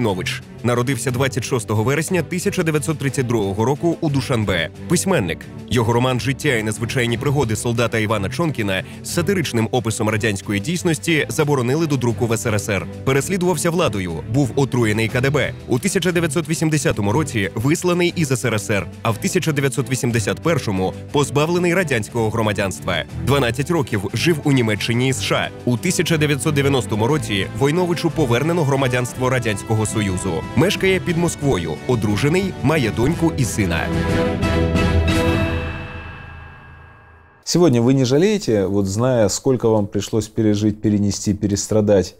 Войнович. Народився 26 вересня 1932 року у Душанбе. Письменник його роман Життя і незвичайні пригоди солдата Івана Чонкіна з сатиричним описом радянської дійсності заборонили до друку в СРСР. Переслідувався владою, був отруєний КДБ у 1980 році. Висланий із СРСР, а в 1981-му позбавлений радянського громадянства. 12 років жив у Німеччині і США у 1990 році. Войновичу повернено громадянство радянського союзу. Мешкає під Москвою, одружений, має доньку і сина. Сегодня вы не жалеете, вот зная, сколько вам пришлось пережить, перенести, перестрадать,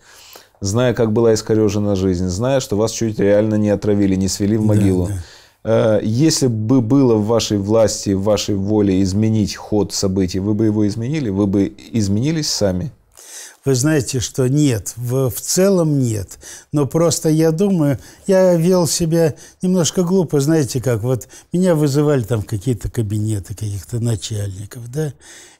зная, как была искорежена жизнь, зная, что вас чуть реально не отравили, не свели в могилу. Да, да. Э, если бы было в вашей власти, в вашей воле изменить ход событий, вы бы его изменили, вы бы изменились сами? Вы знаете, что нет, в, в целом нет. Но просто я думаю, я вел себя немножко глупо, знаете как, вот меня вызывали там какие-то кабинеты каких-то начальников, да,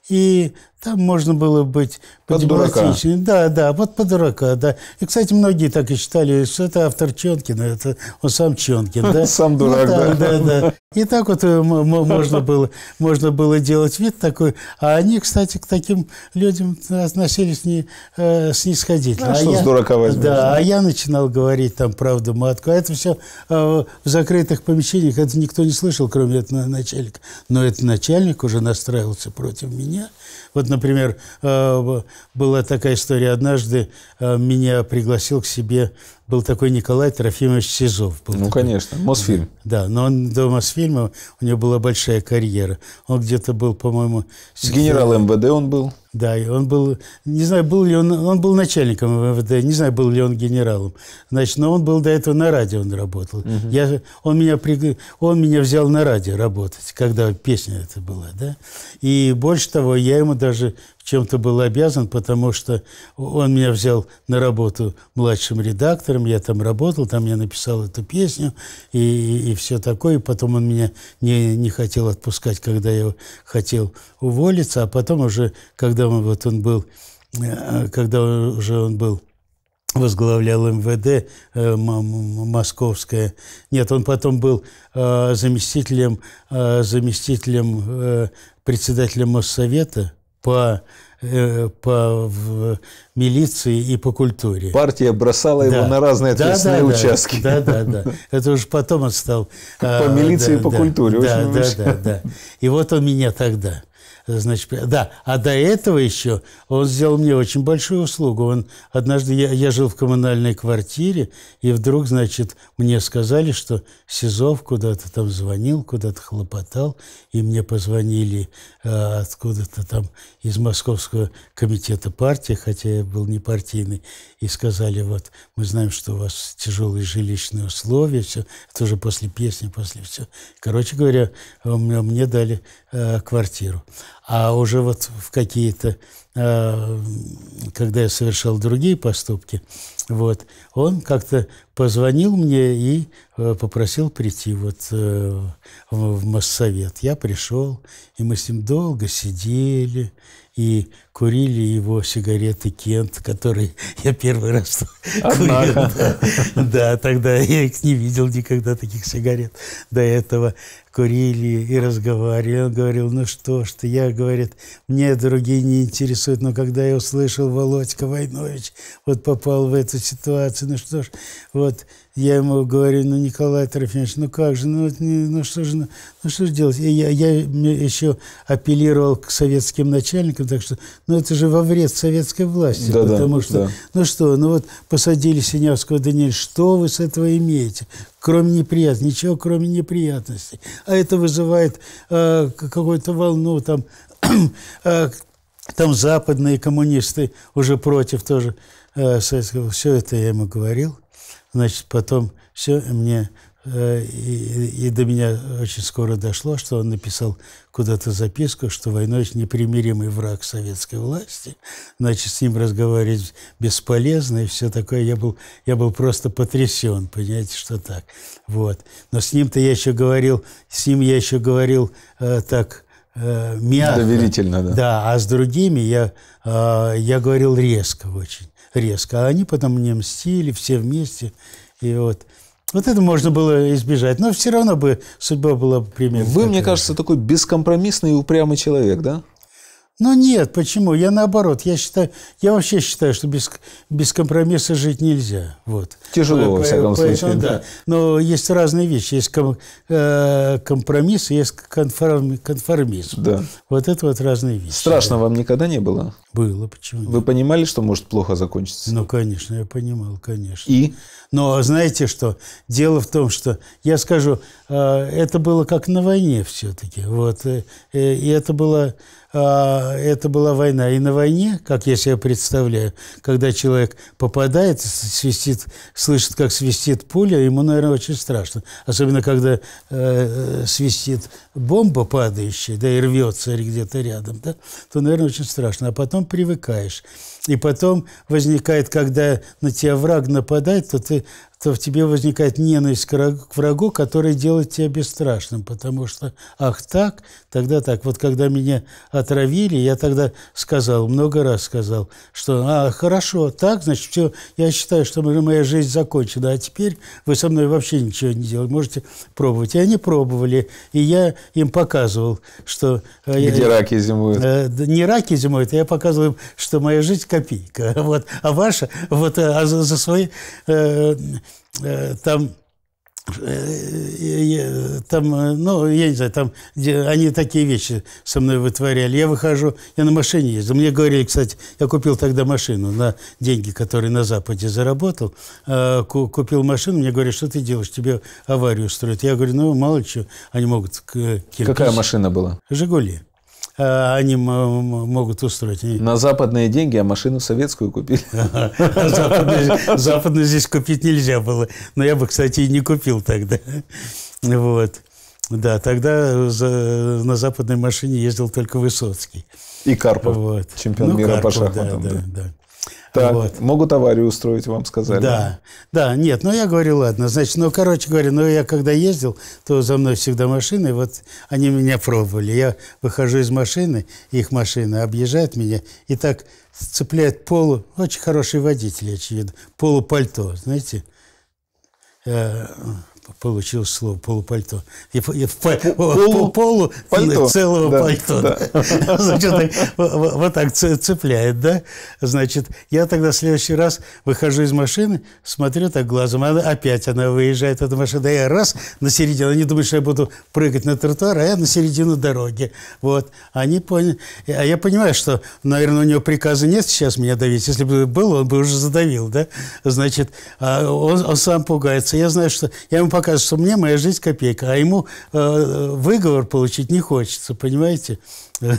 и там можно было быть подемократичным. Да, да, вот по дурака, да. И, кстати, многие так и считали, что это автор Чонкина, это он сам Чонкин, да? Сам ну дурак, ну, да, да. да, да. И так вот э, можно было, можно было делать вид такой. А они, кстати, к таким людям относились не, э, снисходительно. Ну, а, а что я, с дурака возьмешь? Да, а я начинал говорить там правду матку. А это все э, в закрытых помещениях, это никто не слышал, кроме этого начальника. Но этот начальник уже настраивался против меня, вот, например, э, была такая история. Однажды э, меня пригласил к себе был такой Николай Трофимович Сизов. Был ну, такой. конечно, Мосфильм. Да, но он до Мосфильма, у него была большая карьера. Он где-то был, по-моему... С... Генерал МВД он был. Да, и он был, не знаю, был ли он, он был начальником МВД, не знаю, был ли он генералом. Значит, но он был до этого на радио он работал. Угу. Я, он, меня при, он меня взял на радио работать, когда песня это была, да. И больше того, я ему даже чем-то был обязан, потому что он меня взял на работу младшим редактором, я там работал, там я написал эту песню и, и, и все такое. И потом он меня не, не хотел отпускать, когда я хотел уволиться, а потом уже, когда он, вот он был, э, когда уже он был возглавлял МВД э, московское. Нет, он потом был э, заместителем, э, заместителем э, председателя Моссовета – по, э, по в, милиции и по культуре. Партия бросала да. его на разные да, ответственные да, участки. Да, да, да. Это уже потом он стал... по а, милиции и по культуре. Да, да, да, И вот он меня тогда значит, да, а до этого еще он сделал мне очень большую услугу. Он однажды, я, я жил в коммунальной квартире, и вдруг, значит, мне сказали, что Сизов куда-то там звонил, куда-то хлопотал, и мне позвонили э, откуда-то там из Московского комитета партии, хотя я был не партийный, и сказали, вот, мы знаем, что у вас тяжелые жилищные условия, все, это уже после песни, после все. Короче говоря, мне дали э, квартиру. А уже вот в какие-то, э, когда я совершал другие поступки, вот, он как-то позвонил мне и э, попросил прийти вот э, в Моссовет. Я пришел, и мы с ним долго сидели, и курили его сигареты Кент, которые я первый раз курил. Да. да, тогда я их не видел никогда, таких сигарет до этого. Курили и разговаривали. Он говорил, ну что ж ты, я, говорит, мне другие не интересуют, но когда я услышал Володька Войнович, вот попал в эту ситуацию, ну что ж, вот я ему говорю, ну, Николай Трофимович, ну как же, ну, ну что же, ну, ну что же делать? Я, я еще апеллировал к советским начальникам, так что, ну это же во вред советской власти, да, потому да, что, да. ну что, ну вот посадили Синявского Даниэля, что вы с этого имеете? кроме неприятностей, ничего кроме неприятностей. А это вызывает э, какую-то волну, там, э, там западные коммунисты уже против тоже э, советского. Все это я ему говорил. Значит, потом все мне... Э, и, и до меня очень скоро дошло, что он написал куда-то записку, что Войнович непримиримый враг советской власти, значит, с ним разговаривать бесполезно и все такое. Я был, я был просто потрясен, понимаете, что так. Вот. Но с ним-то я еще говорил, с ним я еще говорил э, так, э, мягко. Доверительно, да. Да, а с другими я, э, я говорил резко очень резко. А они потом мне мстили все вместе. И вот, вот это можно было избежать. Но все равно бы судьба была примерно. Вы, мне кажется, такой бескомпромиссный и упрямый человек, да? Но нет, почему? Я наоборот. Я считаю, я вообще считаю, что без, без компромисса жить нельзя. Вот. Тяжело, по, во всяком по, случае. Да. да. Но есть разные вещи. Есть ком, э, компромисс, есть конформ, конформизм. Да. Вот это вот разные вещи. Страшно да. вам никогда не было? Было, почему? Вы понимали, что может плохо закончиться? Ну, конечно, я понимал, конечно. И? Но знаете что? Дело в том, что, я скажу, э, это было как на войне все-таки. Вот. Э, э, и это было а, это была война. И на войне, как я себе представляю, когда человек попадает, свистит, слышит, как свистит пуля, ему, наверное, очень страшно. Особенно, когда э, э, свистит бомба падающая, да, и рвется где-то рядом, да, то, наверное, очень страшно. А потом привыкаешь. И потом возникает, когда на тебя враг нападает, то ты то в тебе возникает ненависть к врагу, который делает тебя бесстрашным, потому что, ах так, тогда так. Вот когда меня отравили, я тогда сказал, много раз сказал, что, а, хорошо, так, значит, все, я считаю, что моя жизнь закончена, а теперь вы со мной вообще ничего не делаете. можете пробовать. И они пробовали, и я им показывал, что... Э, Где я, раки зимуют? Э, не раки зимуют, а я показывал им, что моя жизнь копейка, вот, а ваша, вот, э, а за, за свои... Э, Э, там э, там, э, ну, я не знаю, там они такие вещи со мной вытворяли. Я выхожу, я на машине езжу. Мне говорили, кстати, я купил тогда машину на деньги, которые на Западе заработал. Купил машину, мне говорят, что ты делаешь, тебе аварию устроят. Я говорю, ну, мало ли что, они могут... Кирпич. Какая машина была? «Жигули». Э, они могут устроить. На западные деньги, а машину советскую купили. Западную здесь купить нельзя было. Но я бы, кстати, и не купил тогда. Вот. Да, тогда на западной машине ездил только Высоцкий. И Карпов, чемпион ну, мира по шахматам. Так, вот. могут аварию устроить, вам сказали. Да, да, нет, ну я говорю, ладно, значит, ну, короче говоря, ну я когда ездил, то за мной всегда машины, вот они меня пробовали. Я выхожу из машины, их машина объезжает меня, и так цепляет полу, очень хороший водитель, очевидно, полупальто, знаете, э, получил слово полупальто. И, и в, полу, полу целого да, пальто. Да. Значит, вот, вот так цепляет, да? Значит, я тогда в следующий раз выхожу из машины, смотрю так глазом, она, опять она выезжает, эта машина, да я раз на середину, они думают, что я буду прыгать на тротуар, а я на середину дороги. Вот. Они поняли. А я понимаю, что, наверное, у него приказа нет сейчас меня давить. Если бы был, он бы уже задавил, да? Значит, а он, он сам пугается. Я знаю, что... Я ему покажет, что мне моя жизнь копейка, а ему э, выговор получить не хочется, понимаете?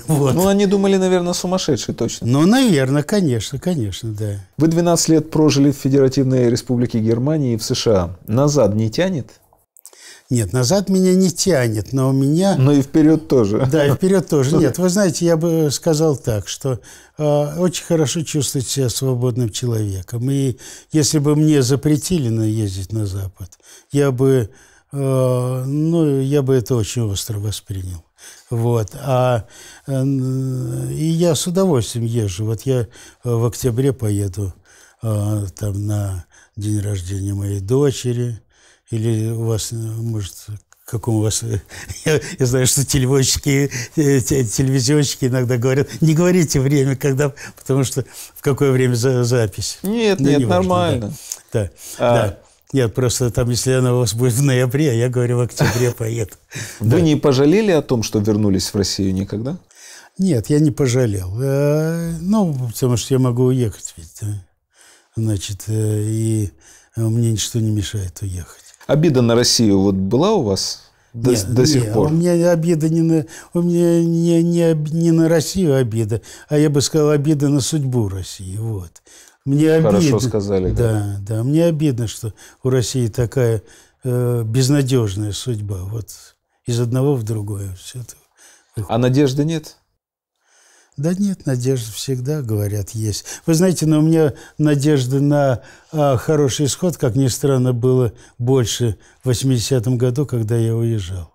Вот. Ну, они думали, наверное, сумасшедшие точно. Ну, наверное, конечно, конечно, да. Вы 12 лет прожили в Федеративной Республике Германии и в США. Назад не тянет? Нет, назад меня не тянет, но у меня... Но ну и вперед тоже. Да, и вперед тоже. Нет, вы знаете, я бы сказал так, что э, очень хорошо чувствовать себя свободным человеком. И если бы мне запретили наездить на Запад, я бы, э, ну, я бы это очень остро воспринял. Вот. А, э, и я с удовольствием езжу. Вот я э, в октябре поеду э, там на день рождения моей дочери. Или у вас, э, может, каком у вас... Э, я, я знаю, что телевизионщики, телевизионщики иногда говорят, не говорите время, когда... Потому что в какое время за, запись. Нет, ну, нет, не важно, нормально. Да, да. А, да. Нет, просто там, если она у вас будет в ноябре, а я говорю, в октябре поеду. Вы не пожалели о том, что вернулись в Россию никогда? Нет, я не пожалел. Э, ну, потому что я могу уехать ведь. Значит, э, и мне ничто не мешает уехать. Обида на Россию вот была у вас до, нет, до сих нет, пор? У меня обида не на, у меня не, не, не на Россию обида, а я бы сказал, обида на судьбу России. Вот мне обидно. Хорошо сказали. Да, да, да, мне обидно, что у России такая э, безнадежная судьба. Вот из одного в другое все это. А надежды нет? Да нет, надежда всегда, говорят, есть. Вы знаете, но у меня надежды на а, хороший исход, как ни странно, было больше в 80-м году, когда я уезжал.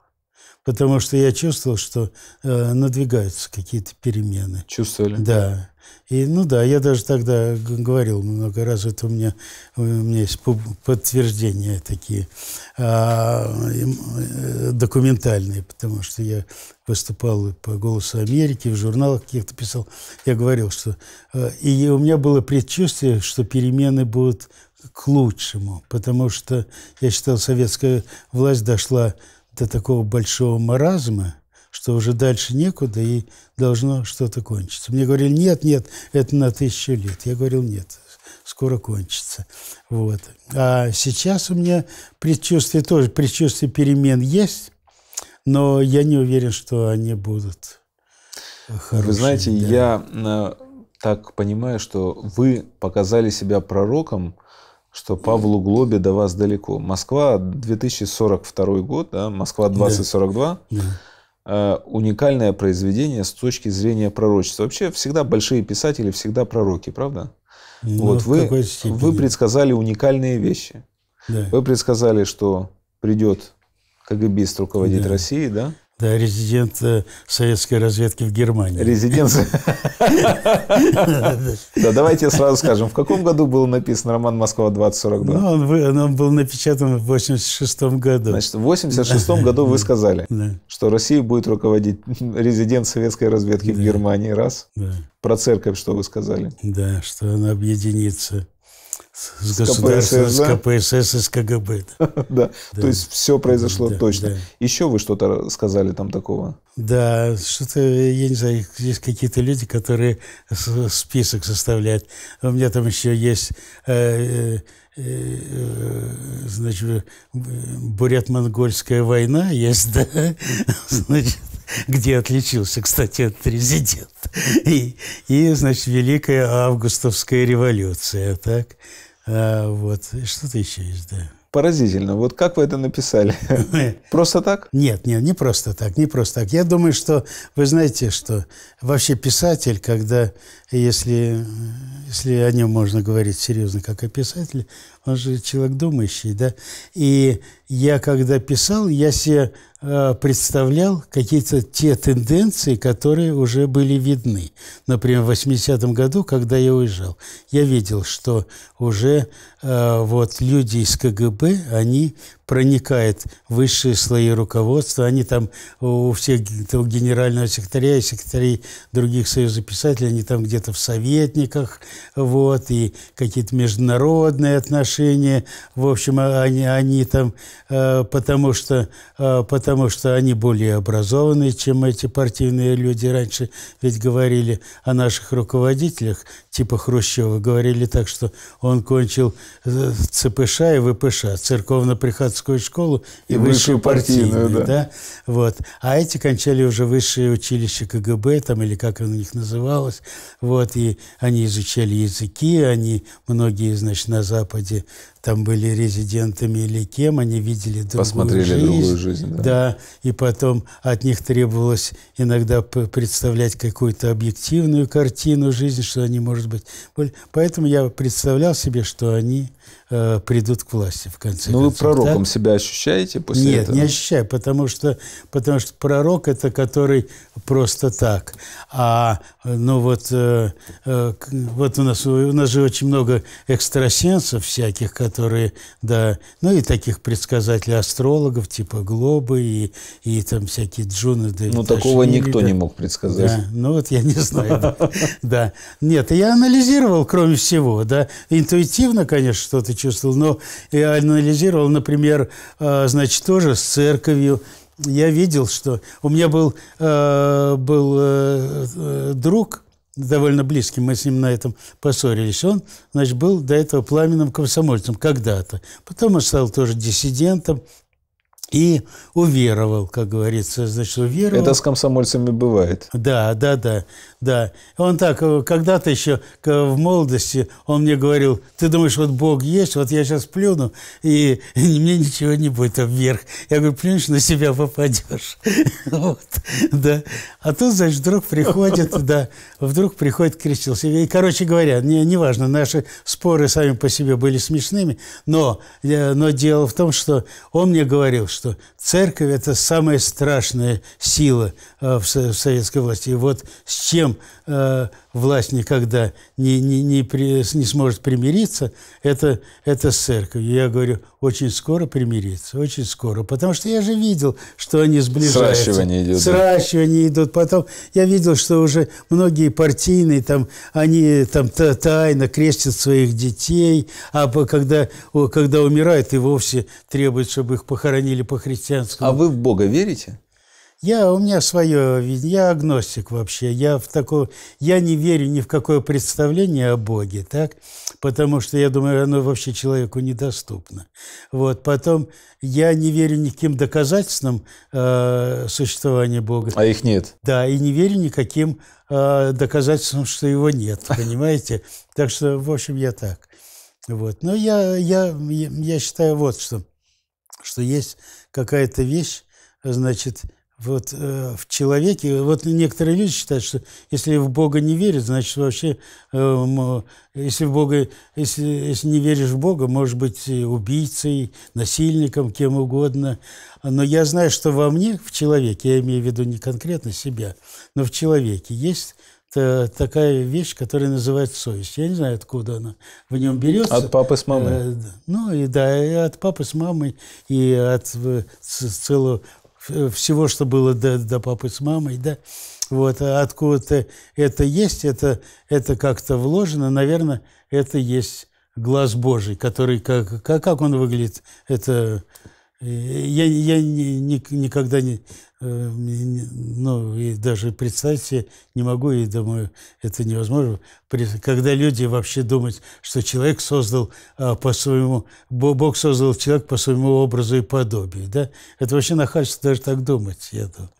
Потому что я чувствовал, что э, надвигаются какие-то перемены. Чувствовали? Да. И, ну да, я даже тогда говорил много раз, это у меня, у меня есть подтверждения такие а, э, документальные, потому что я выступал по «Голосу Америки», в журналах каких-то писал. Я говорил, что... Э, и у меня было предчувствие, что перемены будут к лучшему, потому что, я считал, советская власть дошла до такого большого маразма, что уже дальше некуда и должно что-то кончиться. Мне говорили, нет, нет, это на тысячу лет. Я говорил, нет, скоро кончится. Вот. А сейчас у меня предчувствие тоже, предчувствие перемен есть, но я не уверен, что они будут хорошими. Вы знаете, да. я э, так понимаю, что вы показали себя пророком, что Павлу Глобе до вас далеко. Москва 2042 год, да? Москва 2042. Да. Э, уникальное произведение с точки зрения пророчества. Вообще всегда большие писатели, всегда пророки, правда? Но ну, вот вы, вы предсказали уникальные вещи. Да. Вы предсказали, что придет КГБ руководить да. Россией, да? Да, резидент э, советской разведки в Германии. Резидент. Да, давайте сразу скажем, в каком году был написан роман «Москва-2042»? Ну, он был напечатан в 86 году. Значит, в 86 году вы сказали, что Россия будет руководить резидент советской разведки в Германии, раз. Да. Про церковь что вы сказали? Да, что она объединится. С, с КПСС, с КГБ. Да. то есть все произошло точно. Еще вы что-то сказали там такого? Да, что-то, я не знаю, есть какие-то люди, которые список составляют. У меня там еще есть, э, э, э, значит, бурят-монгольская война есть, да, значит, где отличился, кстати, от президента. И, и, значит, Великая Августовская революция, так? А, вот. Что-то еще есть, да. Поразительно. Вот как вы это написали? Просто так? Нет, нет, не просто так, не просто так. Я думаю, что вы знаете, что вообще писатель, когда, если, если о нем можно говорить серьезно, как о писателе, он же человек думающий, да, и я когда писал, я себе э, представлял какие-то те тенденции, которые уже были видны. Например, в 80-м году, когда я уезжал, я видел, что уже э, вот люди из КГБ, они проникают в высшие слои руководства, они там у всех у генерального секретаря и секретарей других союзов писателей, они там где-то в советниках, вот, и какие-то международные отношения, в общем, а, они, они там Э, потому что, э, потому что они более образованные, чем эти партийные люди. Раньше ведь говорили о наших руководителях, типа Хрущева, говорили так, что он кончил э, ЦПШ и ВПШ, церковно-приходскую школу и, и высшую партийную. партийную да. Да? Вот. А эти кончали уже высшее училище КГБ, там, или как оно у них называлось. Вот. И они изучали языки, они многие, значит, на Западе там были резидентами или кем, они видели другую Посмотрели жизнь. другую жизнь, да. Да, и потом от них требовалось иногда представлять какую-то объективную картину жизни, что они, может быть... Поэтому я представлял себе, что они э, придут к власти в конце Но концов. Ну, вы пророком так? себя ощущаете после Нет, этого? Нет, не ощущаю, потому что, потому что пророк – это который просто так. А, ну, вот, э, э, вот у нас, у нас же очень много экстрасенсов всяких, которые, да, ну, и таких предсказателей астрологов, типа Глобы и, и там всякие Джуны. Да, ну, такого никто да. не мог предсказать. Да, ну, вот я не знаю. Да. Нет, я анализировал, кроме всего, да. Интуитивно, конечно, что-то чувствовал, но я анализировал, например, э, значит, тоже с церковью, я видел, что у меня был, э, был э, друг довольно близкий, мы с ним на этом поссорились. Он, значит, был до этого пламенным комсомольцем когда-то. Потом он стал тоже диссидентом, и уверовал, как говорится, значит, уверовал. Это с комсомольцами бывает. Да, да, да, да. Он так, э, когда-то еще в молодости, он мне говорил, ты думаешь, вот Бог есть, вот я сейчас плюну, и, мне ничего не будет вверх. Я говорю, плюнешь, на себя попадешь. вот, да. А тут, значит, вдруг приходит, да, вдруг приходит крестил себе. И, короче говоря, не, не наши споры сами по себе были смешными, но э, дело в том, что он мне говорил, что церковь – это самая страшная сила э, в советской власти. И вот с чем Э, власть никогда не, не, не, при, не сможет примириться, это, это с церковью. Я говорю, очень скоро примириться, очень скоро. Потому что я же видел, что они сближаются. Сращивание идет. Сращивание да. идут. Потом я видел, что уже многие партийные, там, они там тайно крестят своих детей, а когда, когда умирают, и вовсе требуют, чтобы их похоронили по-христианскому. А вы в Бога верите? Я, у меня свое я агностик вообще, я, в такое, я не верю ни в какое представление о Боге, так? потому что я думаю, оно вообще человеку недоступно. Вот, потом я не верю никаким доказательствам э, существования Бога. А их нет? Да, и не верю никаким э, доказательствам, что его нет, понимаете? Так что, в общем, я так. Вот. Но я, я, я считаю вот что, что есть какая-то вещь, значит, вот, э, в человеке. Вот некоторые люди считают, что если в Бога не верят, значит вообще, э, если, в Бога, если, если не веришь в Бога, может быть убийцей, насильником, кем угодно. Но я знаю, что во мне, в человеке, я имею в виду не конкретно себя, но в человеке есть такая вещь, которая называется совесть. Я не знаю, откуда она в нем берется. От папы с мамой. Э, ну и да, и от папы с мамой, и от целого Э, всего, что было до, до папы с мамой, да, вот, а откуда-то это есть, это, это как-то вложено, наверное, это есть глаз Божий, который, как, как, как он выглядит, это я, я ни не, э, никогда не, ну, и даже представить себе не могу, и думаю, это невозможно, когда люди вообще думают, что человек создал а, по своему, Бог создал человека по своему образу и подобию, да? Это вообще нахальство даже так думать, я думаю.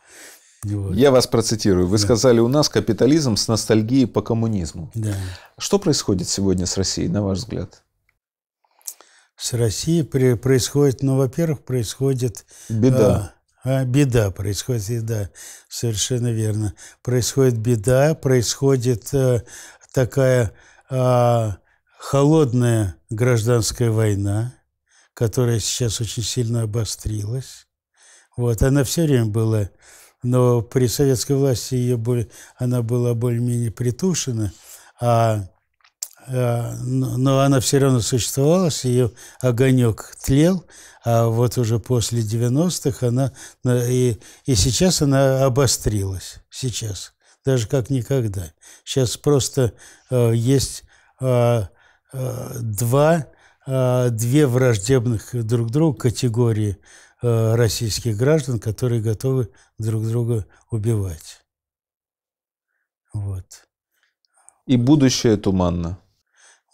Вот. Я вас процитирую. Вы да. сказали, у нас капитализм с ностальгией по коммунизму. Да. Что происходит сегодня с Россией, на ваш взгляд? с Россией происходит, ну, во-первых, происходит... Беда. А, а, беда происходит, да, совершенно верно. Происходит беда, происходит а, такая а, холодная гражданская война, которая сейчас очень сильно обострилась. Вот, она все время была, но при советской власти ее более, она была более-менее притушена, а Э, но она все равно существовала, ее огонек тлел, а вот уже после 90-х она, э, и, и сейчас она обострилась, сейчас, даже как никогда. Сейчас просто э, есть э, э, два, э, две враждебных друг другу категории э, российских граждан, которые готовы друг друга убивать. Вот. И будущее туманно.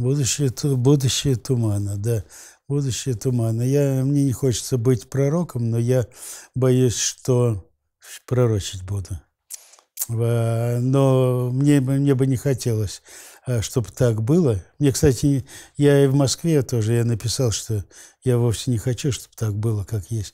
Будущее, будущее тумана, да. Будущее тумана. Я, мне не хочется быть пророком, но я боюсь, что пророчить буду. Но мне, мне бы не хотелось, а, чтобы так было. Мне, кстати, я и в Москве тоже я написал, что я вовсе не хочу, чтобы так было, как есть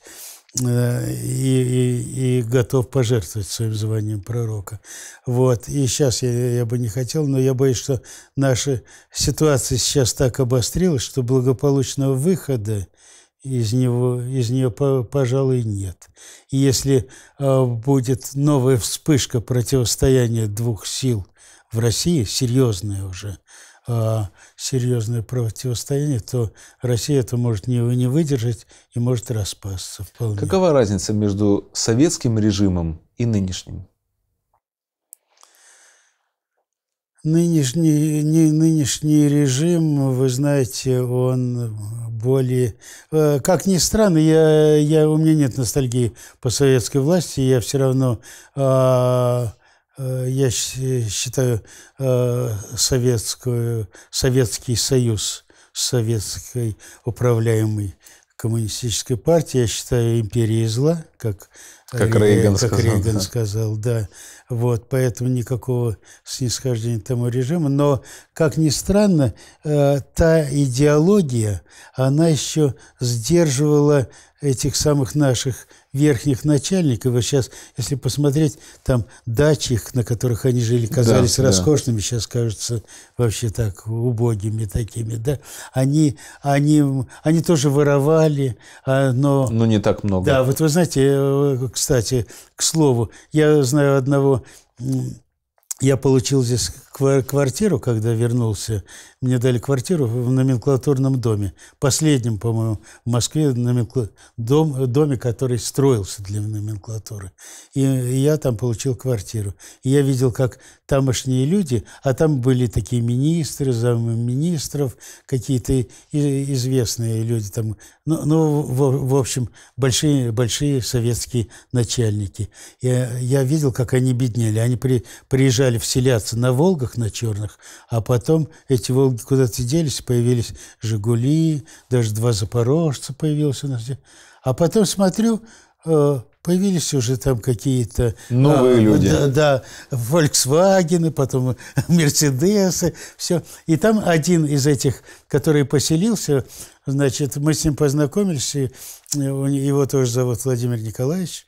и, и, и готов пожертвовать своим званием пророка. Вот. И сейчас я, я бы не хотел, но я боюсь, что наша ситуация сейчас так обострилась, что благополучного выхода из, него, из нее, пожалуй, нет. И если а, будет новая вспышка противостояния двух сил в России, серьезная уже, Э, серьезное противостояние, то Россия это может не, не выдержать и может распасться вполне. Какова разница между советским режимом и нынешним? Нынешний, не, нынешний режим, вы знаете, он более... Э, как ни странно, я, я, у меня нет ностальгии по советской власти, я все равно... Э, Э, я считаю, э, советскую, Советский Союз советской управляемой коммунистической партии, я считаю, империей зла, как, э, как Ре, Рейган, как сказал, Рейган да. сказал, да. Вот, поэтому никакого снисхождения тому режиму. Но, как ни странно, та идеология, она еще сдерживала этих самых наших верхних начальников, и сейчас, если посмотреть, там дачи, на которых они жили, казались да, роскошными, да. сейчас кажутся вообще так убогими такими, да, они, они, они тоже воровали, а, но... Ну, не так много. Да, вот вы знаете, э, кстати, к слову, я знаю одного я получил здесь квартиру, когда вернулся, мне дали квартиру в номенклатурном доме, последнем, по-моему, в Москве номенкла... дом, доме, который строился для номенклатуры. И я там получил квартиру. И я видел, как тамошние люди, а там были такие министры, замминистров, какие-то известные люди там, ну, ну в, в общем, большие, большие советские начальники. Я, я видел, как они беднели. Они при, приезжали вселяться на Волгах, белых на черных. А потом эти «Волги» куда-то делись, появились «Жигули», даже два «Запорожца» появился у нас. А потом смотрю, э, появились уже там какие-то... Новые а, люди. Да, да, «Фольксвагены», потом «Мерседесы», все. И там один из этих, который поселился, значит, мы с ним познакомились, и э, его тоже зовут Владимир Николаевич.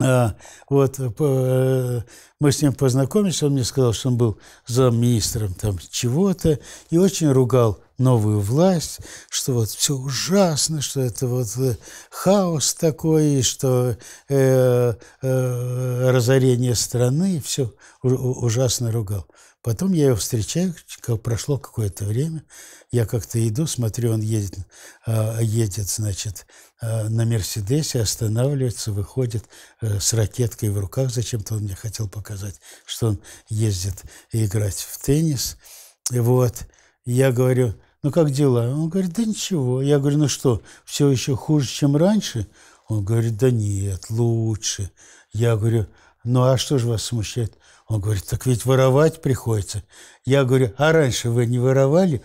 А Вот э, мы с ним познакомились, он мне сказал, что он был замминистром там чего-то и очень ругал новую власть, что вот все ужасно, что это вот э, хаос такой, что э, э, разорение страны, все ужасно ругал. Потом я его встречаю, как прошло какое-то время, я как-то иду, смотрю, он едет, а, едет значит, а, на «Мерседесе», останавливается, выходит э, с ракеткой в руках, зачем-то он мне хотел показать, что он ездит играть в теннис. Вот, я говорю, ну как дела? Он говорит, да ничего. Я говорю, ну что, все еще хуже, чем раньше? Он говорит, да нет, лучше. Я говорю, ну а что же вас смущает? Он говорит, так ведь воровать приходится. Я говорю, а раньше вы не воровали?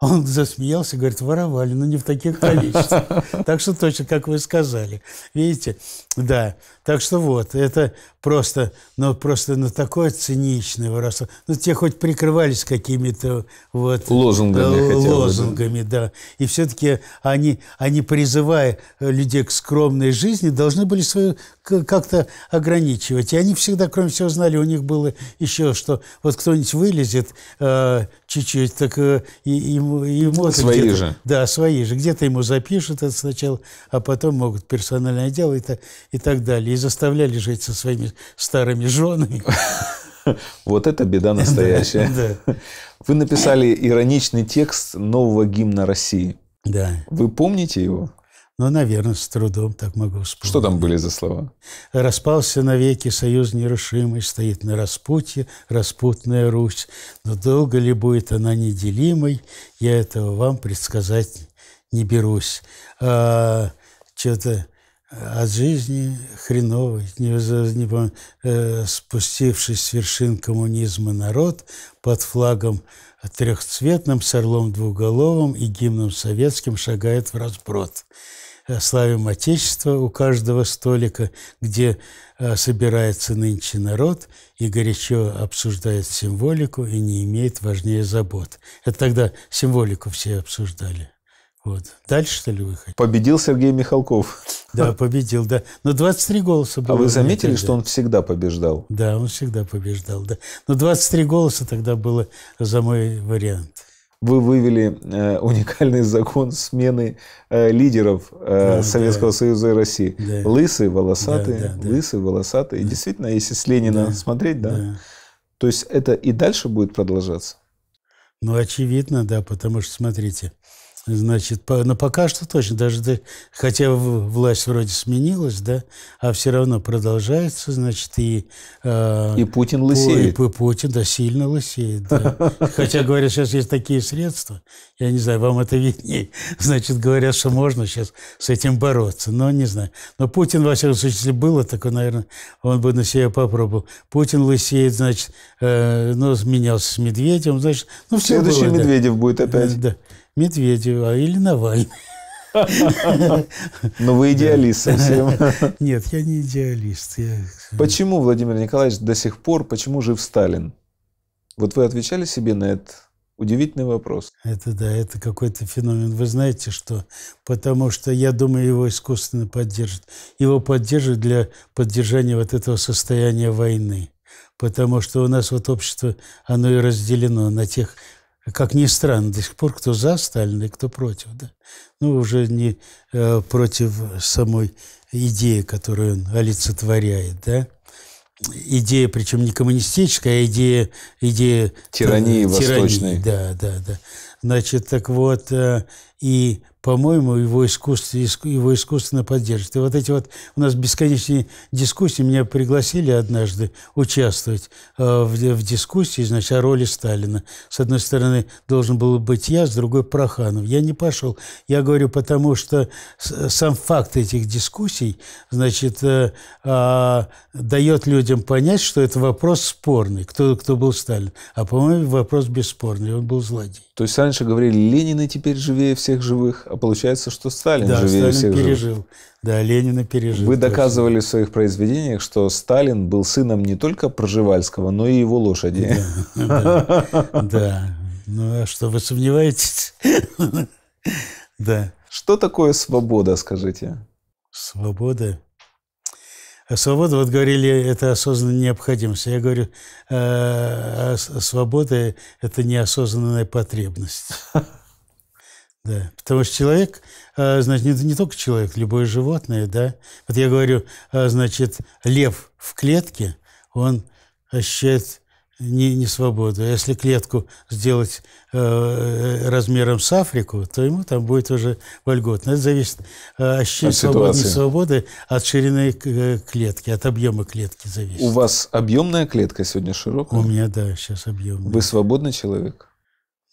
Он засмеялся, говорит, воровали, но не в таких количествах. Так что точно, как вы сказали. Видите? Да. Так что вот, это просто, но ну, просто на ну, такое циничное воровство. Ну, те хоть прикрывались какими-то вот... Э, лозунгами. Лозунгами, да. И все-таки они, они, призывая людей к скромной жизни, должны были свою как-то ограничивать. И они всегда, кроме всего, знали, у них было еще, что вот кто-нибудь вылезет э, чуть-чуть, так э, и, ему... ему свои же. Да, свои же. Где-то ему запишут это сначала, а потом могут персональное дело и, и так далее. И заставляли жить со своими старыми женами. Вот это беда настоящая. Вы написали ироничный текст нового гимна России. Да. Вы помните его? Ну, наверное, с трудом так могу вспомнить. Что там были за слова? «Распался навеки союз нерушимый, стоит на распутье распутная Русь, но долго ли будет она неделимой, я этого вам предсказать не берусь». А, что-то от жизни хреновой, не, не помню, э, спустившись с вершин коммунизма народ под флагом трехцветным с орлом двуголовым и гимном советским шагает в разброд. Э, славим Отечество у каждого столика, где э, собирается нынче народ и горячо обсуждает символику и не имеет важнее забот. Это тогда символику все обсуждали. Вот. Дальше, что ли, выходить? Победил Сергей Михалков. Да, победил, да. Но 23 голоса было. А вы заметили, что он всегда побеждал? Да, он всегда побеждал, да. Но 23 голоса тогда было за мой вариант. Вы вывели э, уникальный закон смены э, лидеров э, да, Советского да. Союза и России. Да. Лысые, волосатые, да, да, да. лысые, волосатые. И да. действительно, если с Ленина да. смотреть, да, да, то есть это и дальше будет продолжаться? Ну, очевидно, да, потому что, смотрите, Значит, по, но ну, пока что точно, даже хотя власть вроде сменилась, да, а все равно продолжается, значит, и... Э, и Путин лысеет. И, и Путин, да, сильно лысеет, да. Хотя, говорят, сейчас есть такие средства, я не знаю, вам это виднее, значит, говорят, что можно сейчас с этим бороться, но не знаю. Но Путин, во всяком случае, если было такое, наверное, он бы на себя попробовал. Путин лысеет, значит, э, ну, менялся с Медведем, значит... Ну, все Следующий было, Медведев да. будет э, опять. Да. Медведева или Навальный. Но ну, вы идеалист совсем. Нет, я не идеалист. Я... Почему, Владимир Николаевич, до сих пор, почему жив Сталин? Вот вы отвечали себе на этот удивительный вопрос. Это да, это какой-то феномен. Вы знаете, что потому что, я думаю, его искусственно поддержат. Его поддержат для поддержания вот этого состояния войны. Потому что у нас вот общество, оно и разделено на тех, как ни странно, до сих пор кто за Сталина и кто против. Да? Ну, уже не э, против самой идеи, которую он олицетворяет. Да? Идея, причем не коммунистическая, а идея... идея э, тирании, тирании восточной. Да, да, да. Значит, так вот, э, и по-моему, его искусство, его искусственно поддерживает. И вот эти вот у нас бесконечные дискуссии. Меня пригласили однажды участвовать а, в, в дискуссии, значит, о роли Сталина. С одной стороны, должен был быть я, с другой – Проханов. Я не пошел. Я говорю, потому что сам факт этих дискуссий, значит, э, а, дает людям понять, что это вопрос спорный, кто, кто был Сталин. А, по-моему, вопрос бесспорный, он был злодей. То есть раньше говорили, Ленин и теперь живее всех живых, а получается, что Сталин да, же Сталин всех пережил. Жив. Да, Ленина пережил. Вы точно. доказывали в своих произведениях, что Сталин был сыном не только Проживальского, но и его лошади. Да. Ну, а что, вы сомневаетесь? Да. Что такое свобода, скажите? Свобода? А свобода, вот говорили, это осознанная необходимость. Я говорю, а, а, а свобода – это неосознанная потребность. Да, потому что человек, э, значит, не, не только человек, любое животное, да. Вот я говорю, э, значит, лев в клетке, он ощущает не, не свободу. А если клетку сделать э, размером с Африку, то ему там будет уже вольготно. Это зависит ощущение э, от свободы, свободы от ширины клетки, от объема клетки зависит. У вас объемная клетка сегодня широкая? У меня, да, сейчас объемная. Вы свободный человек?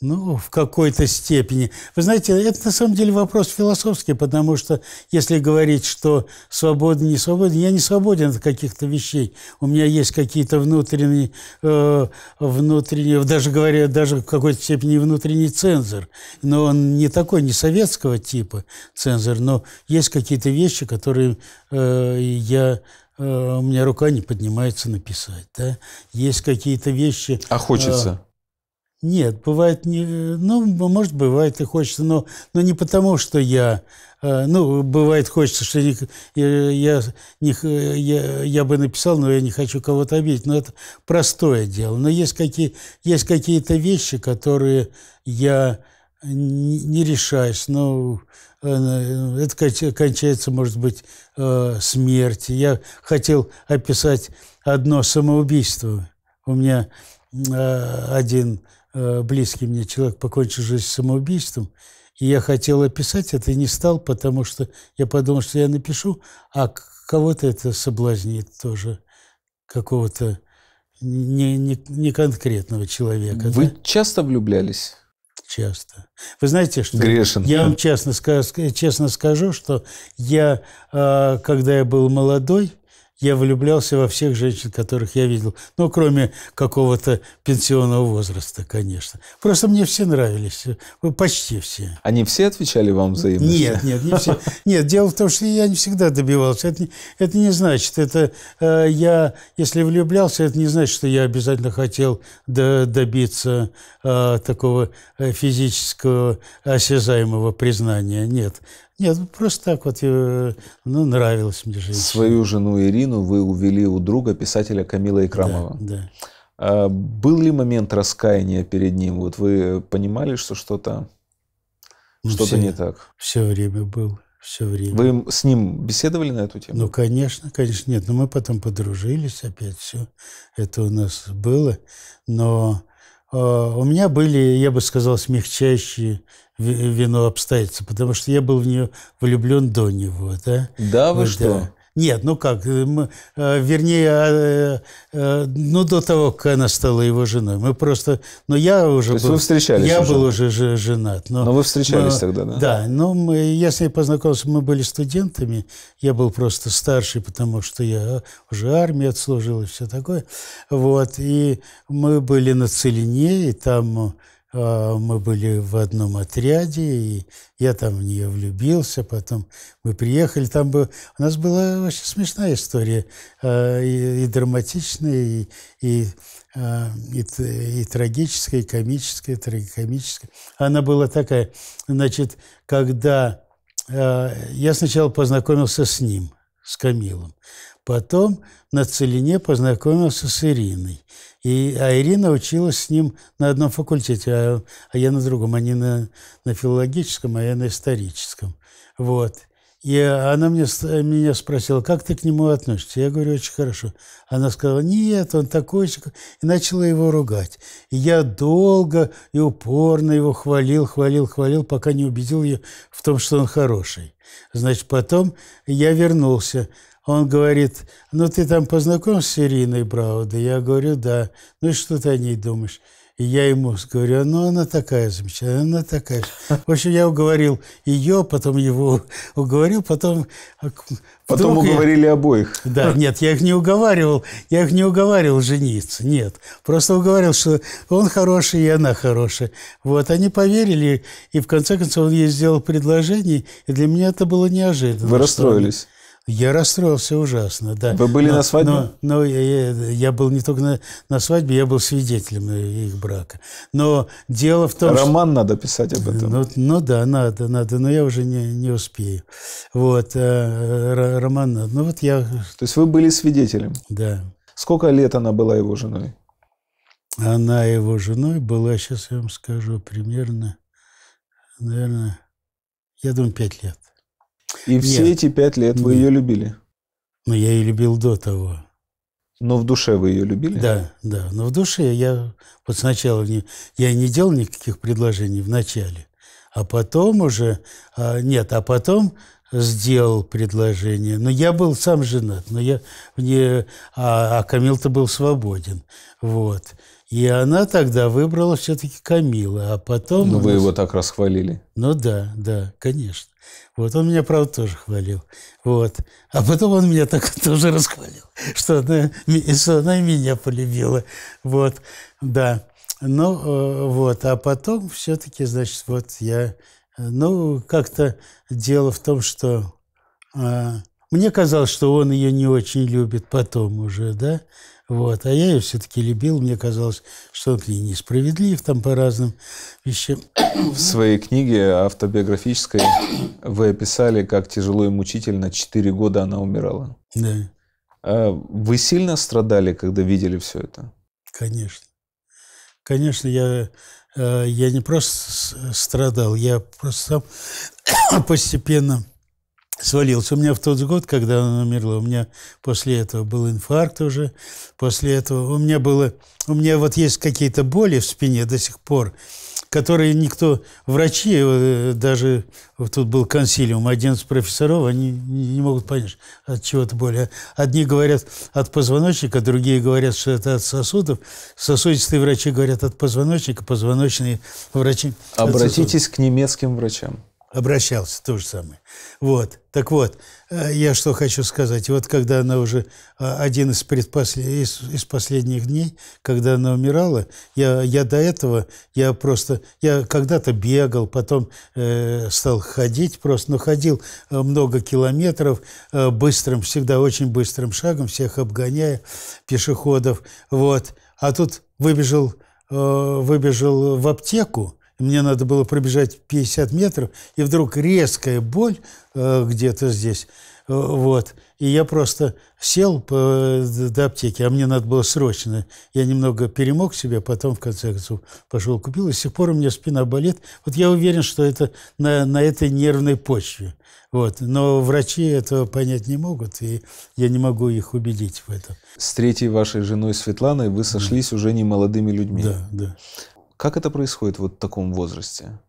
Ну, в какой-то степени. Вы знаете, это на самом деле вопрос философский, потому что если говорить, что свободен, не свободен, я не свободен от каких-то вещей. У меня есть какие-то внутренние, э, внутренние, даже говоря, даже в какой-то степени внутренний цензор. Но он не такой, не советского типа цензор, но есть какие-то вещи, которые э, я э, у меня рука не поднимается написать, да? Есть какие-то вещи. А хочется. Э, нет, бывает не... Ну, может, бывает и хочется, но, но не потому, что я... Э, ну, бывает хочется, что не, э, я, не, я, я бы написал, но я не хочу кого-то обидеть. Но это простое дело. Но есть, какие, есть какие-то вещи, которые я не решаюсь. Но ну, э, это кончается, может быть, смертью. Я хотел описать одно самоубийство. У меня один Э, близкий мне человек покончил жизнь самоубийством, и я хотел описать это и не стал, потому что я подумал, что я напишу, а кого-то это соблазнит тоже, какого-то не, не, не конкретного человека. Вы да? часто влюблялись? Часто. Вы знаете, что Грешен. я вам честно, скажу, честно скажу, что я, а, когда я был молодой, я влюблялся во всех женщин, которых я видел. Ну, кроме какого-то пенсионного возраста, конечно. Просто мне все нравились. Почти все. Они все отвечали вам взаимно? Нет, нет, не все. Нет, дело в том, что я не всегда добивался. Это, это не значит, это э, я, если влюблялся, это не значит, что я обязательно хотел до, добиться э, такого э, физического осязаемого признания. Нет. Нет, ну, просто так вот, э, ну, нравилось мне жить. Свою жену Ирину вы увели у друга, писателя Камила Икрамова. Да, да. А был ли момент раскаяния перед ним? Вот вы понимали, что что-то ну, что-то не так? Все время был, все время. Вы с ним беседовали на эту тему? Ну, конечно, конечно, нет. Но ну, мы потом подружились опять, все. Это у нас было. Но э, у меня были, я бы сказал, смягчающие вино обстоятельства, потому что я был в нее влюблен до него, да? Да, вы вот, что? Нет, ну как, э, э, вернее, а, э, ну до того, как она стала его женой, мы просто, ну я уже То был, вы встречались я уже? был уже женат. Но, но вы встречались мы, тогда, да? Да, но мы, я с ней познакомился, мы были студентами, я был просто старший, потому что я уже армию отслужил и все такое, вот, и мы были на Целине, и там а, мы были в одном отряде, и я там в нее влюбился, потом мы приехали, там был... У нас была очень смешная история, а, и, и драматичная, и, и, а, и, и трагическая, и комическая, и трагикомическая. Она была такая, значит, когда... Я сначала познакомился с ним, с Камилом, потом на Целине познакомился с Ириной – и, а Ирина училась с ним на одном факультете, а, а я на другом. Они на, на филологическом, а я на историческом. Вот. И она мне, меня спросила, как ты к нему относишься? Я говорю, очень хорошо. Она сказала, нет, он такой же. И начала его ругать. И я долго и упорно его хвалил, хвалил, хвалил, пока не убедил ее в том, что он хороший. Значит, потом я вернулся. Он говорит, ну ты там познакомился с Ириной Браудой? Я говорю, да. Ну и что ты о ней думаешь? И я ему говорю, ну она такая замечательная, она такая. В общем, я уговорил ее, потом его уговорил, потом... А, потом уговорили я... обоих. Да, нет, я их не уговаривал, я их не уговаривал жениться, нет. Просто уговаривал, что он хороший и она хорошая. Вот, они поверили, и в конце концов он ей сделал предложение, и для меня это было неожиданно. Вы расстроились? Я расстроился ужасно, да. Вы были но, на свадьбе? Но, но я, я был не только на, на свадьбе, я был свидетелем их брака. Но дело в том, Роман что... надо писать об этом. Ну, ну да, надо, надо, но я уже не, не успею. Вот, э, роман надо. Ну вот я... То есть вы были свидетелем? Да. Сколько лет она была его женой? Она его женой была, сейчас я вам скажу, примерно, наверное, я думаю, пять лет. И Нет. все эти пять лет вы Нет. ее любили? Ну, я ее любил до того. Но в душе вы ее любили? Да, да. Но в душе я вот сначала не, я не делал никаких предложений в начале. А потом уже... А, нет, а потом сделал предложение. Но я был сам женат, но я, мне, а, а Камил-то был свободен. Вот. И она тогда выбрала все-таки Камила, а потом... Ну, вы нас... его так расхвалили. Ну да, да, конечно. Вот он меня, правда, тоже хвалил. Вот. А потом он меня так тоже расхвалил, что она, что она меня полюбила. Вот, да. Ну, э, вот. А потом все-таки, значит, вот я... Э, ну, как-то дело в том, что а, мне казалось, что он ее не очень любит потом уже, да? Вот. А я ее все-таки любил. Мне казалось, что он к ней несправедлив там по разным вещам. В своей книге автобиографической вы описали, как тяжело и мучительно 4 года она умирала. Да. А вы сильно страдали, когда видели все это? Конечно. Конечно, я, э, я не просто страдал, я просто постепенно свалился. У меня в тот год, когда она умерла, у меня после этого был инфаркт уже, после этого у меня было... У меня вот есть какие-то боли в спине до сих пор, которые никто... Врачи, э, даже тут был консилиум, один из профессоров, они не могут понять, от чего это боли. Одни говорят от позвоночника, другие говорят, что это от сосудов. Сосудистые врачи говорят от позвоночника, позвоночные врачи... Обратитесь к немецким врачам обращался, то же самое. Вот. Так вот, э, я что хочу сказать. Вот когда она уже, э, один из, предпослед... из, из последних дней, когда она умирала, я, я до этого, я просто, я когда-то бегал, потом э, стал ходить просто, но ходил э, много километров, э, быстрым, всегда очень быстрым шагом, всех обгоняя, пешеходов. Вот. А тут выбежал, э, выбежал в аптеку, мне надо было пробежать 50 метров, и вдруг резкая боль э, где-то здесь. Э, вот. И я просто сел по, э, до аптеки, а мне надо было срочно. Я немного перемог себя, потом, в конце концов, пошел купил. И с тех пор у меня спина болит. Вот я уверен, что это на, на этой нервной почве. Вот. Но врачи этого понять не могут, и я не могу их убедить в этом. С третьей вашей женой Светланой вы сошлись да. уже не молодыми людьми. Да, да. Как это происходит вот в таком возрасте?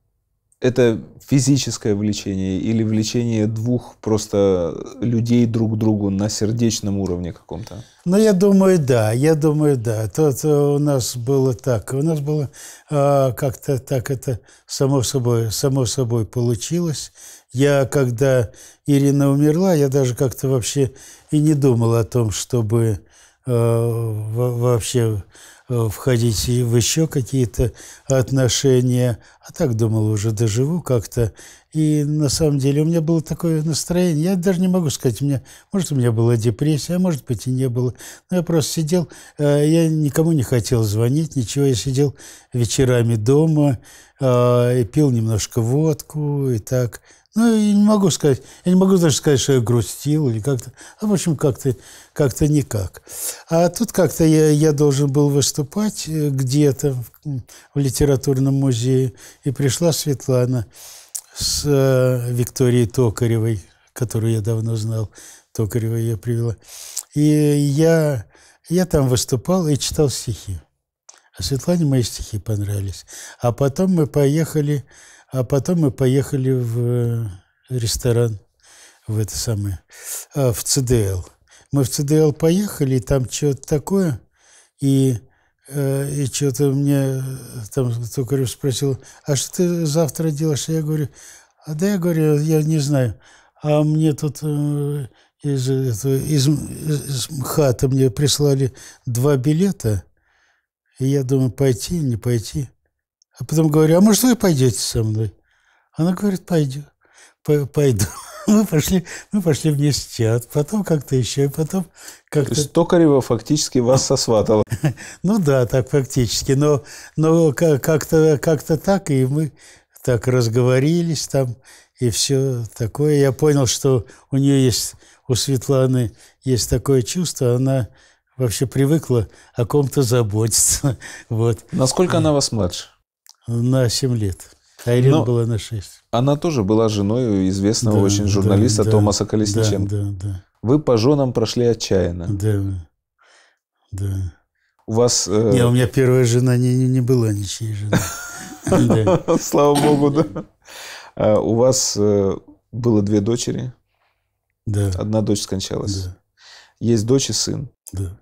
Это физическое влечение или влечение двух просто людей друг к другу на сердечном уровне каком-то? Ну, я думаю, да, я думаю, да. Тут э, у нас было так, у нас было э, как-то так это само собой, само собой получилось. Я, когда Ирина умерла, я даже как-то вообще и не думал о том, чтобы э, вообще Э, входить и в еще какие-то отношения. А так думал, уже доживу как-то. И на самом деле у меня было такое настроение. Я даже не могу сказать, у меня, может, у меня была депрессия, а может быть и не было. Но я просто сидел, э, я никому не хотел звонить, ничего. Я сидел вечерами дома, э, пил немножко водку и так. Ну, я не могу сказать, я не могу даже сказать, что я грустил или как-то. А, в общем, как-то как, -то, никак. А тут как-то я, я должен был выступать э, где-то в, в литературном музее. И пришла Светлана с э, Викторией Токаревой, которую я давно знал. Токарева ее привела. И я, я там выступал и читал стихи. А Светлане мои стихи понравились. А потом мы поехали а потом мы поехали в э, ресторан, в это самое, э, в ЦДЛ. Мы в ЦДЛ поехали, и там что-то такое, и, э, и что-то мне там Токарев спросил, а что ты завтра делаешь? Я говорю, а да, я говорю, я не знаю. А мне тут из, из, из, из МХАТа мне прислали два билета, и я думаю, пойти, не пойти. А потом говорю, а может, вы пойдете со мной? Она говорит, пойду. Пойду. Мы пошли, мы пошли вниз в театр, потом как-то еще, и потом как-то... То есть Токарева фактически вас сосватала. ну да, так фактически, но, но как-то как так, и мы так разговорились там, и все такое. Я понял, что у нее есть, у Светланы есть такое чувство, она вообще привыкла о ком-то заботиться. вот. Насколько она вас младше? на 7 лет. А Но была на 6. Она тоже была женой известного да, очень журналиста да, Томаса Колесниченко. Да, да, да. Вы по женам прошли отчаянно. Да, да. У вас... Э... Не, у меня первая жена не, не, не была ничьей женой. Слава богу, да. А у вас э, было две дочери. Да. Одна дочь скончалась. Есть дочь и сын. Да.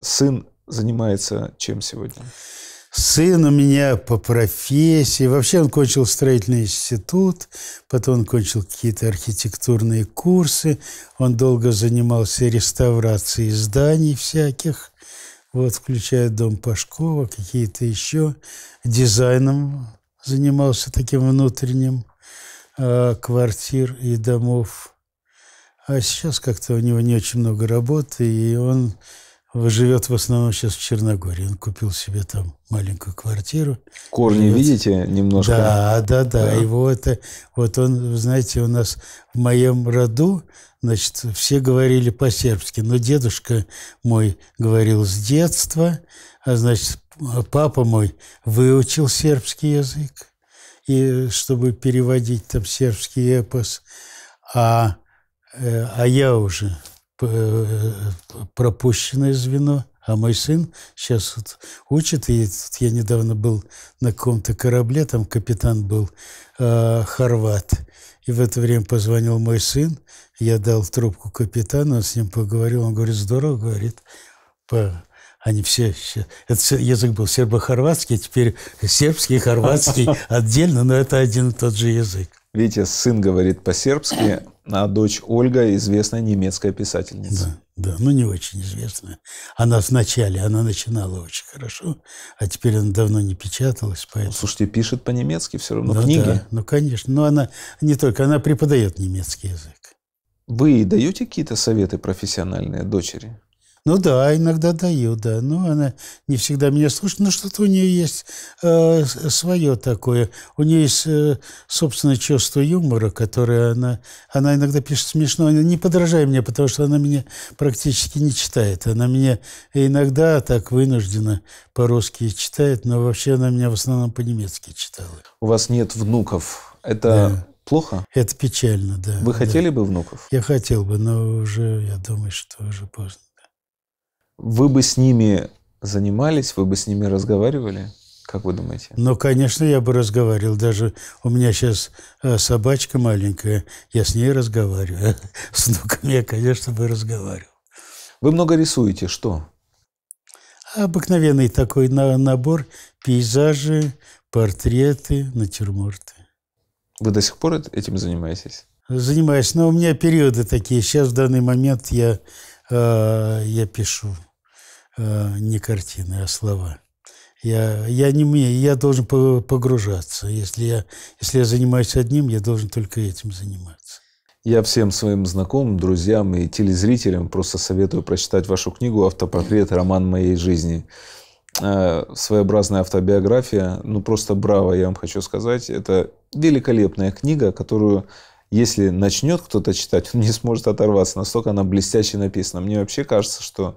Сын занимается чем сегодня? Сын у меня по профессии. Вообще он кончил строительный институт, потом он кончил какие-то архитектурные курсы. Он долго занимался реставрацией зданий всяких, вот, включая дом Пашкова, какие-то еще. Дизайном занимался таким внутренним а, квартир и домов. А сейчас как-то у него не очень много работы, и он живет в основном сейчас в Черногории. Он купил себе там маленькую квартиру. Корни живет. видите немножко? Да, да, да, да. Его это... Вот он, знаете, у нас в моем роду, значит, все говорили по-сербски. Но дедушка мой говорил с детства, а, значит, папа мой выучил сербский язык, и, чтобы переводить там сербский эпос. А, э, а я уже пропущенное звено. А мой сын сейчас вот учит, и я недавно был на каком-то корабле, там капитан был э, хорват. И в это время позвонил мой сын, я дал трубку капитану, он с ним поговорил, он говорит, здорово, говорит, по... они все, все... это язык был сербо-хорватский, теперь сербский, хорватский отдельно, но это один и тот же язык. Видите, сын говорит по-сербски, а дочь Ольга – известная немецкая писательница. Да, да, ну не очень известная. Она вначале, она начинала очень хорошо, а теперь она давно не печаталась. Ну, поэтому... слушайте, пишет по-немецки все равно ну да, книги. Да, ну, конечно. Но она не только, она преподает немецкий язык. Вы даете какие-то советы профессиональные дочери? Ну да, иногда даю, да. Но ну, она не всегда меня слушает, но что-то у нее есть э, свое такое. У нее есть э, собственное чувство юмора, которое она... Она иногда пишет смешно. Она не подражай мне, потому что она меня практически не читает. Она меня иногда так вынуждена по-русски читает, но вообще она меня в основном по-немецки читала. У вас нет внуков. Это... Да. Плохо? Это печально, да. Вы хотели да. бы внуков? Я хотел бы, но уже, я думаю, что уже поздно. Вы бы с ними занимались, вы бы с ними разговаривали? Как вы думаете? Ну, конечно, я бы разговаривал. Даже у меня сейчас э, собачка маленькая, я с ней разговариваю. С внуками я, конечно, бы разговаривал. Вы много рисуете, что? Обыкновенный такой набор пейзажи, портреты, натюрморты. Вы до сих пор этим занимаетесь? Занимаюсь, но у меня периоды такие. Сейчас в данный момент я, э, я пишу э, не картины, а слова. Я, я не мне, я должен погружаться. Если я, если я занимаюсь одним, я должен только этим заниматься. Я всем своим знакомым, друзьям и телезрителям просто советую прочитать вашу книгу «Автопортрет. Роман моей жизни». Э, своеобразная автобиография. Ну, просто браво, я вам хочу сказать. Это великолепная книга, которую если начнет кто-то читать, он не сможет оторваться. Настолько она блестяще написана. Мне вообще кажется, что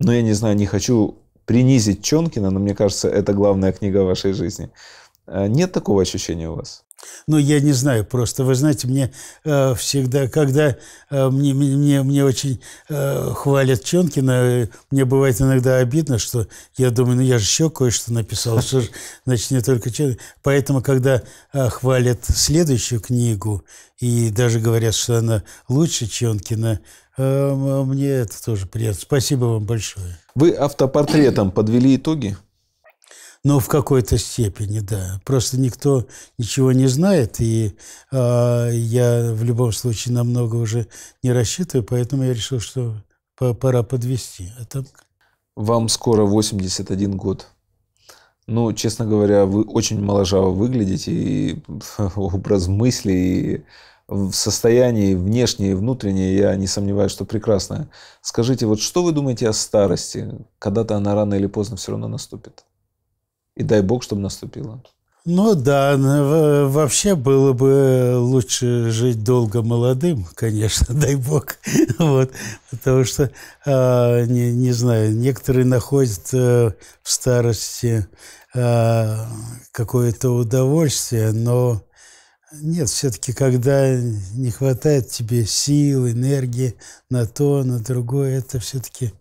но я не знаю, не хочу принизить Чонкина, но мне кажется, это главная книга вашей жизни. А нет такого ощущения у вас? Ну, я не знаю, просто, вы знаете, мне э, всегда, когда э, мне, мне, мне очень э, хвалят Чонкина, э, мне бывает иногда обидно, что я думаю, ну я же еще кое-что написал, что же, значит, не только Чонкин. Поэтому, когда э, хвалят следующую книгу и даже говорят, что она лучше Чонкина, Э, мне это тоже приятно. Спасибо вам большое. Вы автопортретом подвели итоги? Ну в какой-то степени, да. Просто никто ничего не знает, и э, я в любом случае намного уже не рассчитываю, поэтому я решил, что пора подвести. А там... Вам скоро 81 год. Ну, честно говоря, вы очень моложаво выглядите, и образ мысли, и в состоянии внешнее и внутреннее, я не сомневаюсь, что прекрасное. Скажите, вот что вы думаете о старости? Когда-то она рано или поздно все равно наступит. И дай бог, чтобы наступила. Ну да, вообще было бы лучше жить долго молодым, конечно, дай бог. Вот, потому что, а, не, не знаю, некоторые находят э, в старости а, какое-то удовольствие, но нет, все-таки, когда не хватает тебе сил, энергии на то, на другое, это все-таки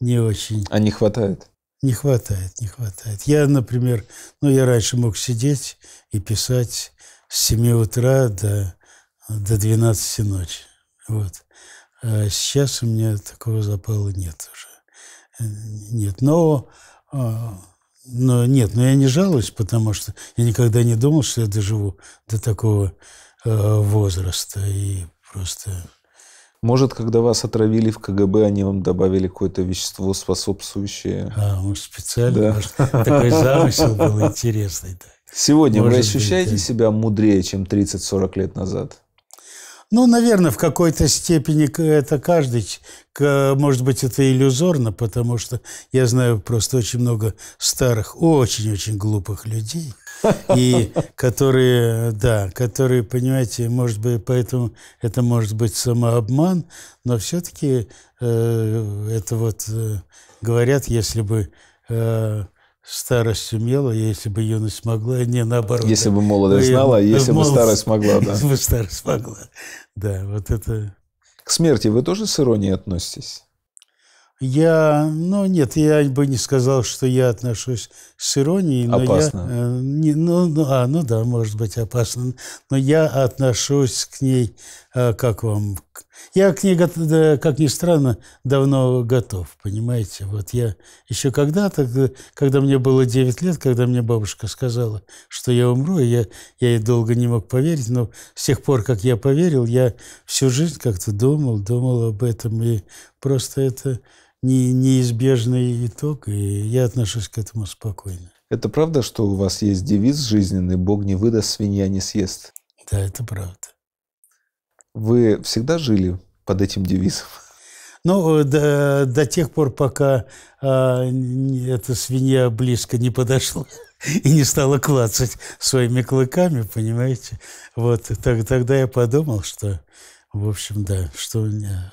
не очень. А не хватает? Не хватает, не хватает. Я, например, ну, я раньше мог сидеть и писать с 7 утра до, до 12 ночи. Вот. А сейчас у меня такого запала нет уже. Э, нет, но а, но нет, но ну, я не жалуюсь, потому что я никогда не думал, что я доживу до такого э, возраста. И просто... Может, когда вас отравили в КГБ, они вам добавили какое-то вещество способствующее? А, может, специально? Да. Может, такой замысел был интересный. Да. Сегодня Может вы ощущаете быть, себя мудрее, чем 30-40 лет назад? Ну, наверное, в какой-то степени это каждый, может быть, это иллюзорно, потому что я знаю просто очень много старых, очень-очень глупых людей, и которые, да, которые, понимаете, может быть, поэтому это может быть самообман, но все-таки э, это вот э, говорят, если бы э, старость умела, если бы юность могла, не наоборот. Если бы молодость знала, а если молодость, бы старость могла, да. Если бы старость смогла, да, вот это... К смерти вы тоже с иронией относитесь? Я, ну нет, я бы не сказал, что я отношусь с иронией. Но опасно. Я, э, ну, ну, а, ну да, может быть опасно. Но я отношусь к ней, э, как вам, я к ней как ни странно, давно готов, понимаете. Вот я еще когда-то, когда мне было 9 лет, когда мне бабушка сказала, что я умру, я, я ей долго не мог поверить, но с тех пор, как я поверил, я всю жизнь как-то думал, думал об этом, и просто это не, неизбежный итог, и я отношусь к этому спокойно. Это правда, что у вас есть девиз жизненный «Бог не выдаст, свинья не съест»? Да, это правда. Вы всегда жили под этим девизом? Ну, э, до, до тех пор, пока а, эта свинья близко не подошла и не стала клацать своими клыками, понимаете? Вот так, тогда я подумал, что, в общем, да, что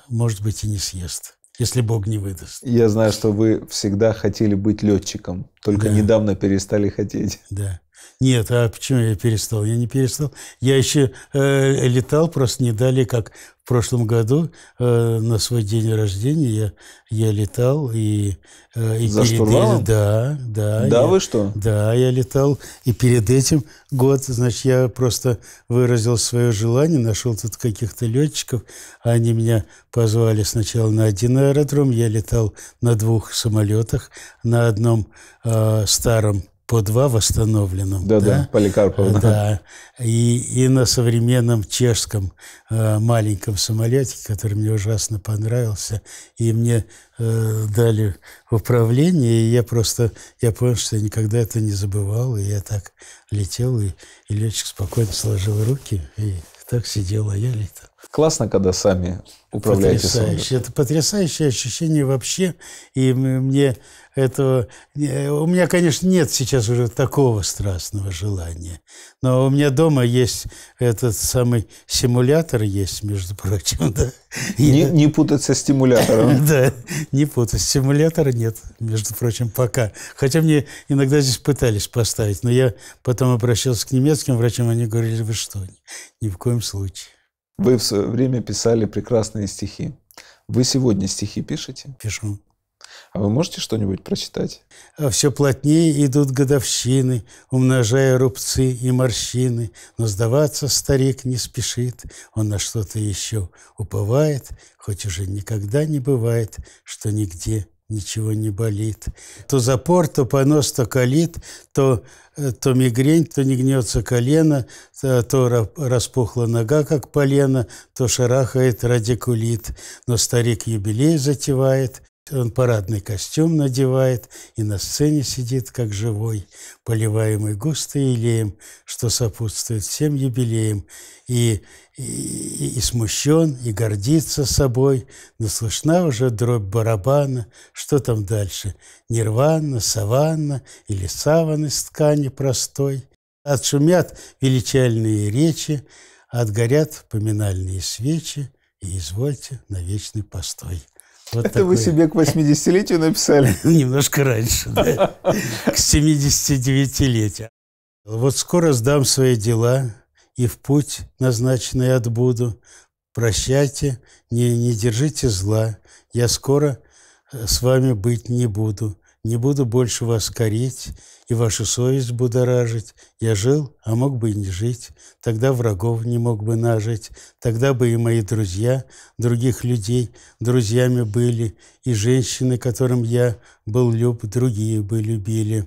может быть и не съест, если Бог не выдаст. Я знаю, что вы всегда хотели быть летчиком, только да. недавно перестали хотеть. Да. Нет, а почему я перестал? Я не перестал. Я еще э, летал, просто не дали, как в прошлом году э, на свой день рождения я, я летал и, э, и За перед этим, да, да. Да я, вы что? Да, я летал и перед этим год, значит, я просто выразил свое желание, нашел тут каких-то летчиков, они меня позвали сначала на один аэродром, я летал на двух самолетах, на одном э, старом по два восстановленным. Да, да, Поликарпов. Да. да. И, и на современном чешском э, маленьком самолете, который мне ужасно понравился. И мне э, дали управление, и я просто, я понял, что я никогда это не забывал. И я так летел, и, и летчик спокойно сложил руки, и так сидел, а я летал классно, когда сами управляете потрясающе. Это потрясающее ощущение вообще. И мне это У меня, конечно, нет сейчас уже такого страстного желания. Но у меня дома есть этот самый симулятор есть, между прочим. Да. Не, Я... не путать со стимулятором. Да, не путать. Стимулятора нет, между прочим, пока. Хотя мне иногда здесь пытались поставить, но я потом обращался к немецким врачам, они говорили, вы что, ни в коем случае. Вы в свое время писали прекрасные стихи. Вы сегодня стихи пишете? Пишу. А вы можете что-нибудь прочитать? А все плотнее идут годовщины, умножая рубцы и морщины. Но сдаваться старик не спешит, он на что-то еще уповает, хоть уже никогда не бывает, что нигде ничего не болит. То запор, то понос, то калит, то, э, то мигрень, то не гнется колено, э, то, то распухла нога, как полено, то шарахает радикулит. Но старик юбилей затевает, он парадный костюм надевает и на сцене сидит, как живой, поливаемый густо елеем, что сопутствует всем юбилеям, и, и, и смущен, и гордится собой, но слышна уже дробь барабана, что там дальше, нирвана, саванна или саван из ткани простой. Отшумят величальные речи, отгорят поминальные свечи, и извольте на вечный постой. Вот Это такой. вы себе к 80-летию написали? Немножко раньше, да. К 79-летию. Вот скоро сдам свои дела и в путь назначенный отбуду. Прощайте, не, не держите зла. Я скоро э, с вами быть не буду. Не буду больше вас корить и вашу совесть будоражить. Я жил, а мог бы и не жить, тогда врагов не мог бы нажить, тогда бы и мои друзья, других людей, друзьями были, и женщины, которым я был люб, другие бы любили.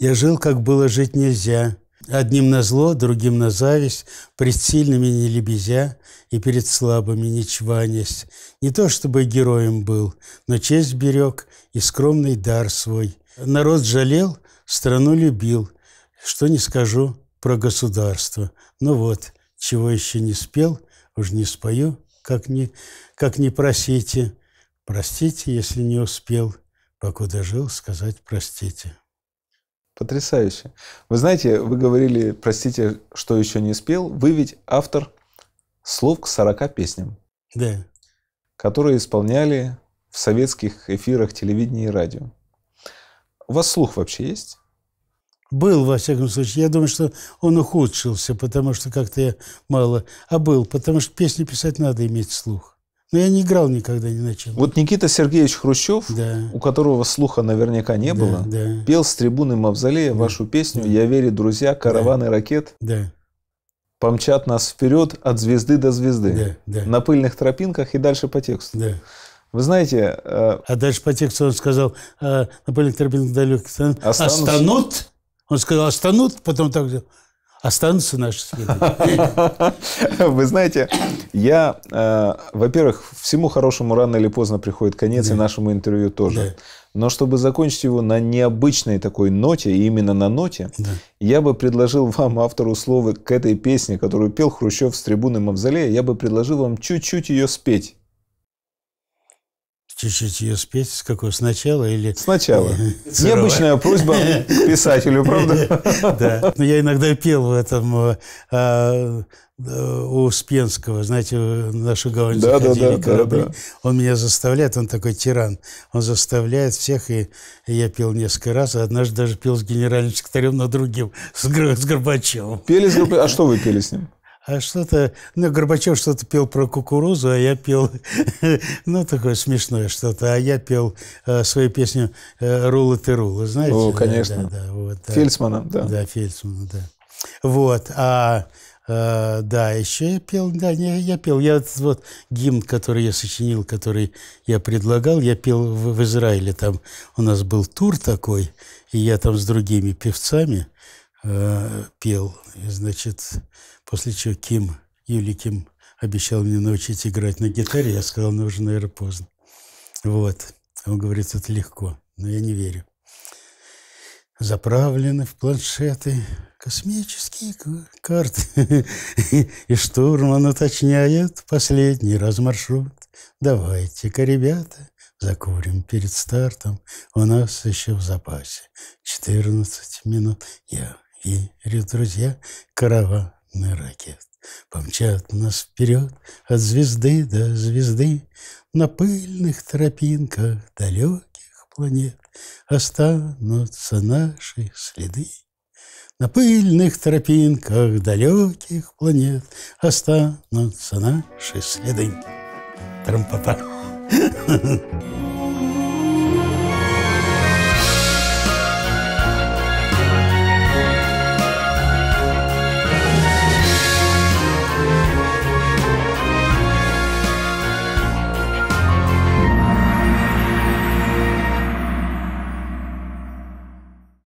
Я жил, как было жить нельзя, Одним на зло, другим на зависть, пред сильными не лебезя и перед слабыми не чванясь. Не то чтобы героем был, но честь берег и скромный дар свой Народ жалел, страну любил. Что не скажу про государство. Ну вот, чего еще не спел, уж не спою, как не, как не просите. Простите, если не успел. Покуда жил, сказать простите. Потрясающе. Вы знаете, вы говорили, простите, что еще не спел. Вы ведь автор слов к 40 песням. Да. Которые исполняли в советских эфирах телевидения и радио. У вас слух вообще есть? Был, во всяком случае. Я думаю, что он ухудшился, потому что как-то я мало... А был, потому что песни писать надо иметь слух. Но я не играл никогда, не начал. Вот Никита Сергеевич Хрущев, да. у которого слуха наверняка не да, было, да. пел с трибуны Мавзолея да. вашу песню «Я верю, друзья, караваны да. ракет». Да. Помчат нас вперед от звезды до звезды. Да, да. На пыльных тропинках и дальше по тексту. Да. Вы знаете... Э, а дальше по тексту он сказал, э, Наполеон Торбин далек останутся. останут. Он сказал, останут, потом так сделал. Останутся наши следы. Вы знаете, я, э, во-первых, всему хорошему рано или поздно приходит конец, да. и нашему интервью тоже. Да. Но чтобы закончить его на необычной такой ноте, и именно на ноте, да. я бы предложил вам, автору слова, к этой песне, которую пел Хрущев с трибуны Мавзолея, я бы предложил вам чуть-чуть ее спеть. Чуть-чуть ее спеть, с какого, сначала или... Сначала. Необычная просьба к писателю, правда? Да. Но ну, я иногда пел в этом э, а, э, у Успенского, знаете, в нашу гавань да, заходили да, да, корабли. Да, да. Он меня заставляет, он такой тиран. Он заставляет всех, и я пел несколько раз, а однажды даже пел с генеральным секретарем, но другим, с, с Горбачевым. Пели с Горбачевым? А что вы пели с ним? А что-то, ну, Горбачев что-то пел про кукурузу, а я пел, ну, такое смешное что-то, а я пел э, свою песню э, «Рула ты рула», знаете? О, конечно. Да, да, да, вот, да. Фельдсмана, да. Да, Фельдсмана, да. Вот, а Uh, да, еще я пел, да, не, я пел, я вот, вот гимн, который я сочинил, который я предлагал, я пел в, в Израиле, там у нас был тур такой, и я там с другими певцами, Э, пел. И, значит, после чего Ким, Юли Ким обещал мне научить играть на гитаре. Я сказал, ну уже, наверное, поздно. Вот. Он говорит, это легко. Но я не верю. Заправлены в планшеты космические карты. И штурман уточняет последний раз маршрут. Давайте-ка, ребята, закурим перед стартом. У нас еще в запасе 14 минут. Я вере, друзья, караваны ракет. Помчат нас вперед от звезды до звезды На пыльных тропинках далеких планет Останутся наши следы. На пыльных тропинках далеких планет Останутся наши следы. Трампапа. Ha